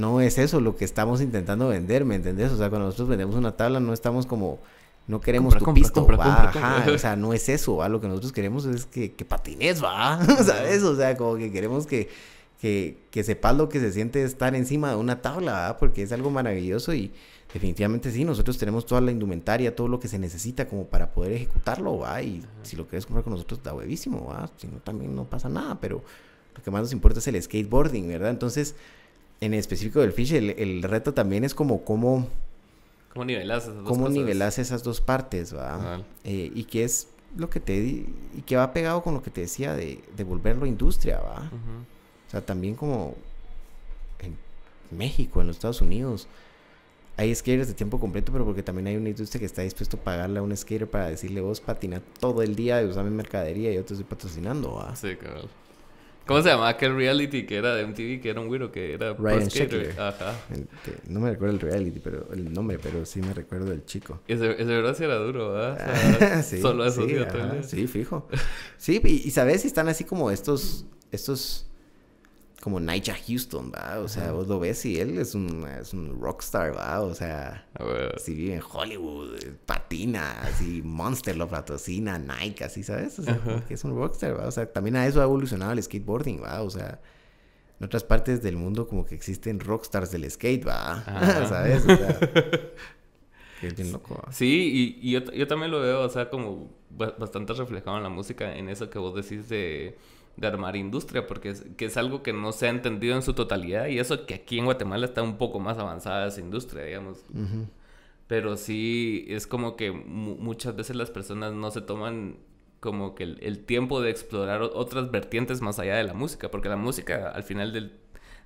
no es eso lo que estamos intentando vender, ¿me entendés? O sea, cuando nosotros vendemos una tabla no estamos como, no queremos tu o sea, no es eso, va, lo que nosotros queremos es que, que patines, va, ¿sabes? O sea, como que queremos que, que, que sepas lo que se siente estar encima de una tabla, ¿va? Porque es algo maravilloso y definitivamente sí, nosotros tenemos toda la indumentaria, todo lo que se necesita como para poder ejecutarlo, va, y si lo quieres comprar con nosotros está huevísimo, va, si no también no pasa nada, pero lo que más nos importa es el skateboarding, ¿verdad? Entonces en específico del Fish, el, reto también es como cómo... ¿Cómo nivelas esas dos ¿Cómo esas dos partes, ¿verdad? Eh, y que es lo que te... Y que va pegado con lo que te decía de, de volverlo industria, ¿va? O sea, también como en México, en los Estados Unidos, hay skaters de tiempo completo, pero porque también hay una industria que está dispuesto a pagarle a un skater para decirle, vos patina todo el día y mi mercadería y yo te estoy patrocinando, ¿va? Sí, cabrón. ¿Cómo se llamaba aquel reality que era de MTV, que era un güero que era Ryan Ajá. no me recuerdo el reality, pero el nombre, pero sí me recuerdo el chico. Ese, de verdad sí era duro, ¿verdad? sí, solo eso sí, sí, fijo. Sí, y, y sabes si están así como estos estos como Nigel Houston, ¿va? O sea, vos lo ves y él es un, rockstar, ¿va? O sea, si vive en Hollywood, eh, patina, así, Monster lo patrocina, Nike, así, ¿sabes? O sea, que es un rockstar, ¿va? O sea, también a eso ha evolucionado el skateboarding, ¿va? O sea, en otras partes del mundo como que existen rockstars del skate, ¿va? Ah. ¿Sabes? O sea, es bien loco, Sí, y, yo, yo también lo veo, o sea, como bastante reflejado en la música, en eso que vos decís de de armar industria, porque es, algo que no se ha entendido en su totalidad y eso que aquí en Guatemala está un poco más avanzada esa industria, digamos. Pero sí es como que muchas veces las personas no se toman como que el, tiempo de explorar otras vertientes más allá de la música, porque la música al final del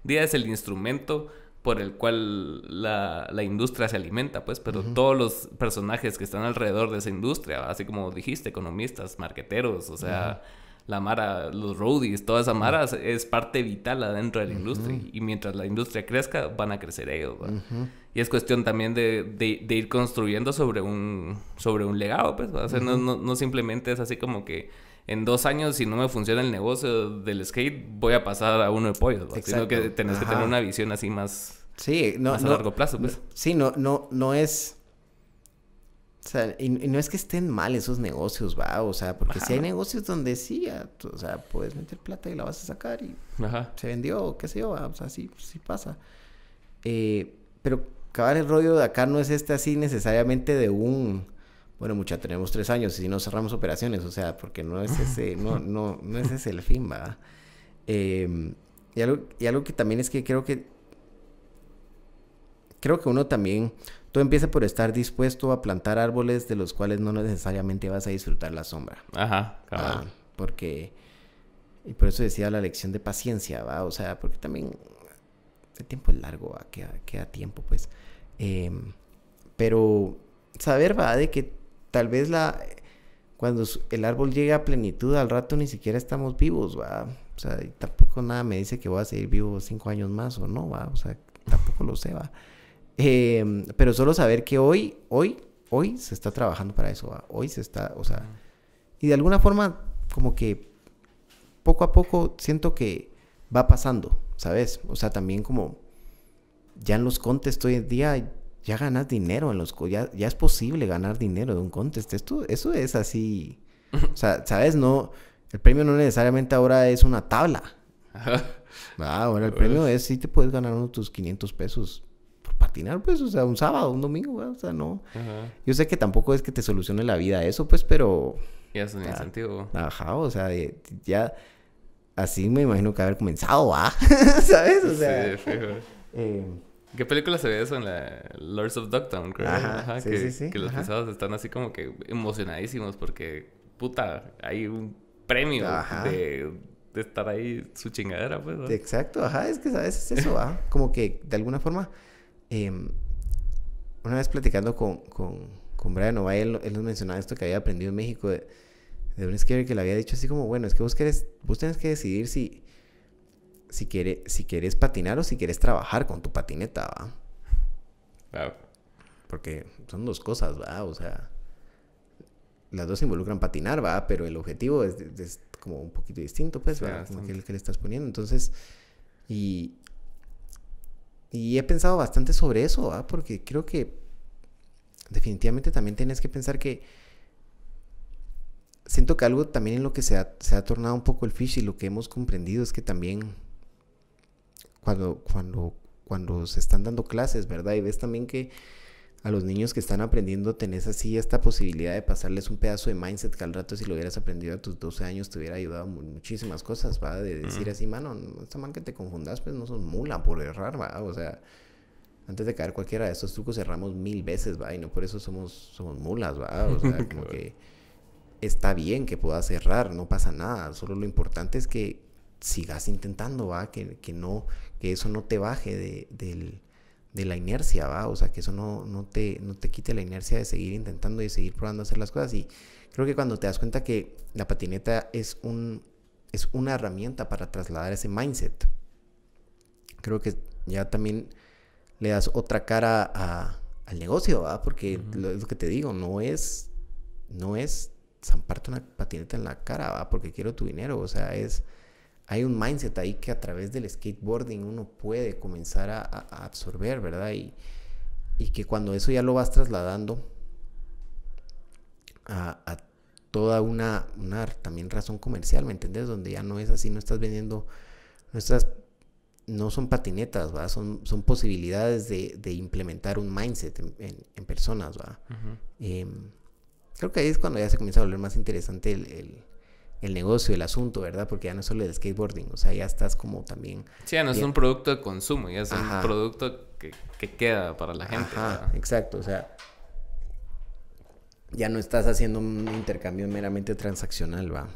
día es el instrumento por el cual la, industria se alimenta, pues, pero todos los personajes que están alrededor de esa industria, así como dijiste, economistas, marqueteros, o sea la Mara, los roadies, toda esa Mara es parte vital adentro de la industria. Y mientras la industria crezca, van a crecer ellos. Y es cuestión también de, ir construyendo sobre un, sobre un legado, pues. no, no, no simplemente es así como que en dos años, si no me funciona el negocio del skate, voy a pasar a uno de pollo. Sino que tenés que tener una visión así más, sí, no, a largo plazo. Pues. sí, no, no, no es o sea, y, no es que estén mal esos negocios, va, o sea, porque si hay negocios donde sí, o sea, puedes meter plata y la vas a sacar y Ajá. se vendió, qué sé yo, ¿va? o sea, sí, pues, sí pasa. Eh, pero acabar el rollo de acá no es este así necesariamente de un, bueno, mucha, tenemos tres años y si no cerramos operaciones, o sea, porque no es ese, no, no, no es ese el fin, va. Em, y, algo, y algo que también es que creo que, creo que uno también, todo empieza por estar dispuesto a plantar árboles de los cuales no necesariamente vas a disfrutar la sombra. Ajá, claro. Ah, porque, y por eso decía la lección de paciencia, ¿va? O sea, porque también el tiempo es largo, ¿va? Queda, tiempo, pues. Em, pero saber, ¿va? De que tal vez la cuando el árbol llega a plenitud, al rato ni siquiera estamos vivos, va. O sea, tampoco nada me dice que voy a seguir vivo cinco años más o no, va. O sea, tampoco lo sé, va. Em, pero solo saber que hoy, hoy, hoy se está trabajando para eso. Hoy se está, o sea. Y de alguna forma, como que poco a poco siento que va pasando, ¿sabes? O sea, también como ya en los contests hoy en día ya ganas dinero en los ya, es posible ganar dinero de un contest. Esto, eso es así. O sea, ¿sabes? No, el premio no necesariamente ahora es una tabla. ahora el premio es si te puedes ganar uno de tus 500 pesos patinar, pues, o sea, un sábado, un domingo, o sea, no. Yo sé que tampoco es que te solucione la vida eso, pues, pero... Ya es un ah, incentivo. Ajá, o sea, ya... Así me imagino que haber comenzado, ¿ah? ¿Sabes? O sea... Sí, fijo. Eh, ¿Qué película se ve eso en la Lords of Ducktown? creo? Ajá, sí, que, sí, Que los pisados están así como que emocionadísimos porque, puta, hay un premio de de estar ahí su chingadera, pues. ¿no? Exacto, ajá, es que sabes, es eso, ¿ah? Como que de alguna forma Em, una vez platicando con, con, con Brian Ovalle, él, nos mencionaba esto que había aprendido en México de, de, un skater que le había dicho así como, bueno, es que vos, querés, vos tenés que decidir si, si, si quieres patinar o si quieres trabajar con tu patineta, ¿va? Porque son dos cosas, ¿va? O sea, las dos involucran patinar, ¿va? Pero el objetivo es, como un poquito distinto, pues, ¿va? como el que le estás poniendo. Entonces, y, y he pensado bastante sobre eso, ¿ah? porque creo que definitivamente también tienes que pensar que siento que algo también en lo que se ha, se ha tornado un poco el fish y lo que hemos comprendido es que también cuando, cuando, cuando se están dando clases, ¿verdad? Y ves también que a los niños que están aprendiendo tenés así esta posibilidad de pasarles un pedazo de mindset que al rato si lo hubieras aprendido a tus 12 años te hubiera ayudado muchísimas cosas, ¿va? De decir así, mano, no está mal que te confundas, pues no son mula por errar, ¿va? O sea, antes de caer cualquiera de estos trucos erramos mil veces, ¿va? Y no por eso somos, somos mulas, ¿va? O sea, como que está bien que puedas errar, no pasa nada, solo lo importante es que sigas intentando, ¿va? Que, que no, que eso no te baje del de la inercia, ¿va? O sea, que eso no, no, te, no te quite la inercia de seguir intentando y seguir probando hacer las cosas. Y creo que cuando te das cuenta que la patineta es, un, es una herramienta para trasladar ese mindset, creo que ya también le das otra cara al negocio, ¿va? Porque lo, lo que te digo, no es, no es zamparte una patineta en la cara, ¿va? Porque quiero tu dinero, o sea, es hay un mindset ahí que a través del skateboarding uno puede comenzar a, absorber, ¿verdad? Y, que cuando eso ya lo vas trasladando a, toda una, también razón comercial, ¿me entendés? Donde ya no es así, no estás vendiendo, no, no son patinetas, ¿verdad? Son, son posibilidades de, implementar un mindset en, personas, ¿va? Em, creo que ahí es cuando ya se comienza a volver más interesante el el negocio, el asunto, ¿verdad? Porque ya no es solo el skateboarding, o sea, ya estás como también... Sí, ya no es un producto de consumo, ya es un producto que, queda para la gente. Ajá, exacto, o sea, ya no estás haciendo un intercambio meramente transaccional, va.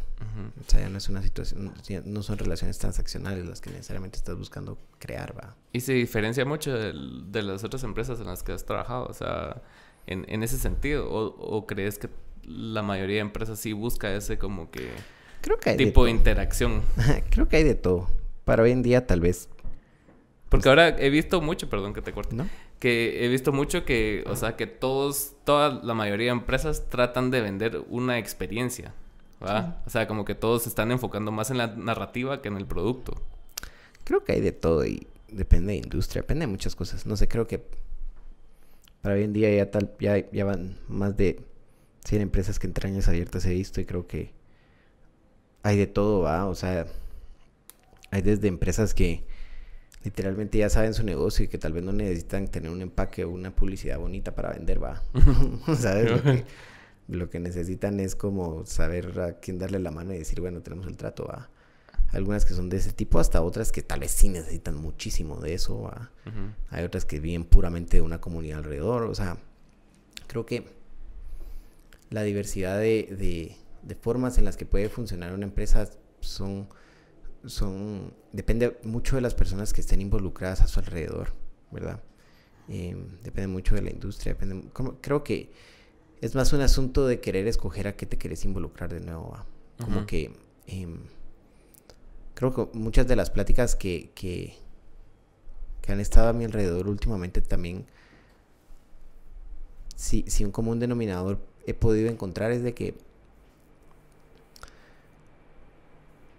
O sea, ya no es una situación, no son relaciones transaccionales las que necesariamente estás buscando crear, va. Y se diferencia mucho de, las otras empresas en las que has trabajado, o sea, en, ese sentido, o crees que la mayoría de empresas sí busca ese como que Creo que hay tipo de, interacción. Creo que hay de todo. Para hoy en día tal vez. Porque pues, ahora he visto mucho, perdón que te corte, que he visto mucho que, o sea, que todos, toda la mayoría de empresas tratan de vender una experiencia. O sea, como que todos se están enfocando más en la narrativa que en el producto. Creo que hay de todo y depende de industria, depende de muchas cosas. No sé, creo que para hoy en día ya tal, ya van más de si en empresas que entrañas abiertas he visto y creo que hay de todo, va. O sea, hay desde empresas que literalmente ya saben su negocio y que tal vez no necesitan tener un empaque o una publicidad bonita para vender, va. Lo que, lo que, necesitan es como saber a quién darle la mano y decir, bueno, tenemos el trato, va. Algunas que son de ese tipo, hasta otras que tal vez sí necesitan muchísimo de eso, Hay otras que viven puramente de una comunidad alrededor, o sea, creo que la diversidad de, formas en las que puede funcionar una empresa son, son, depende mucho de las personas que estén involucradas a su alrededor, ¿verdad? Em, depende mucho de la industria, depende, creo que es más un asunto de querer escoger a qué te querés involucrar de nuevo, como que em, creo que muchas de las pláticas que, que, han estado a mi alrededor últimamente también, si, si un común denominador he podido encontrar es de que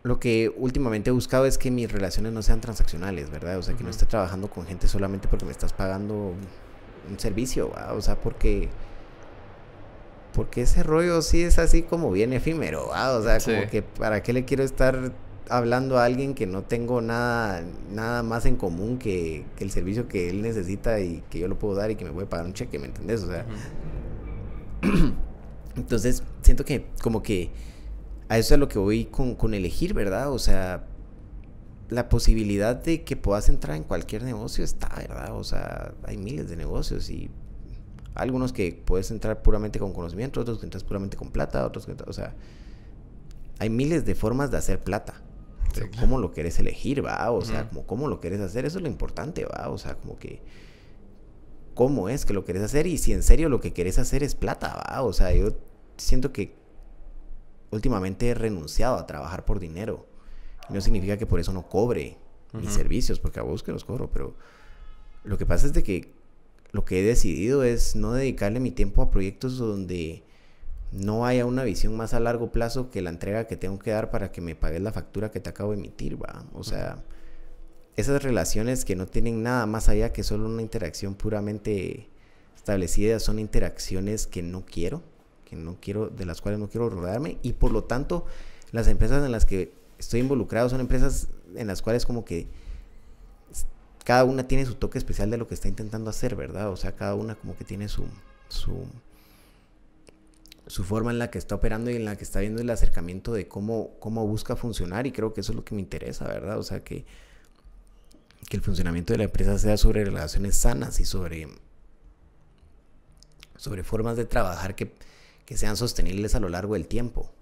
lo que últimamente he buscado es que mis relaciones no sean transaccionales, ¿verdad? O sea, que no esté trabajando con gente solamente porque me estás pagando un servicio, o sea, porque porque ese rollo sí es así como bien efímero, o sea, como que para qué le quiero estar hablando a alguien que no tengo nada nada más en común que, el servicio que él necesita y que yo lo puedo dar y que me puede pagar un cheque, ¿me entendés? O sea, Entonces, siento que como que a eso es a lo que voy con, elegir, ¿verdad? O sea, la posibilidad de que puedas entrar en cualquier negocio está, ¿verdad? O sea, hay miles de negocios y algunos que puedes entrar puramente con conocimiento, otros que entras puramente con plata, otros que, o sea, hay miles de formas de hacer plata. ¿Cómo lo querés elegir, va? O sea, cómo lo querés hacer, eso es lo importante, va? O sea, como que cómo es que lo querés hacer y si en serio lo que querés hacer es plata, ¿va? O sea, yo siento que últimamente he renunciado a trabajar por dinero. no significa que por eso no cobre mis servicios, porque a vos que los cobro, pero lo que pasa es de que lo que he decidido es no dedicarle mi tiempo a proyectos donde no haya una visión más a largo plazo que la entrega que tengo que dar para que me pagues la factura que te acabo de emitir, va. O sea, esas relaciones que no tienen nada más allá que solo una interacción puramente establecida, son interacciones que no quiero, que no quiero, de las cuales no quiero rodearme y por lo tanto las empresas en las que estoy involucrado son empresas en las cuales como que cada una tiene su toque especial de lo que está intentando hacer, ¿verdad? O sea, cada una como que tiene su, su, su forma en la que está operando y en la que está viendo el acercamiento de cómo, cómo busca funcionar y creo que eso es lo que me interesa, ¿verdad? O sea, que que el funcionamiento de la empresa sea sobre relaciones sanas y sobre, sobre formas de trabajar que sean sostenibles a lo largo del tiempo.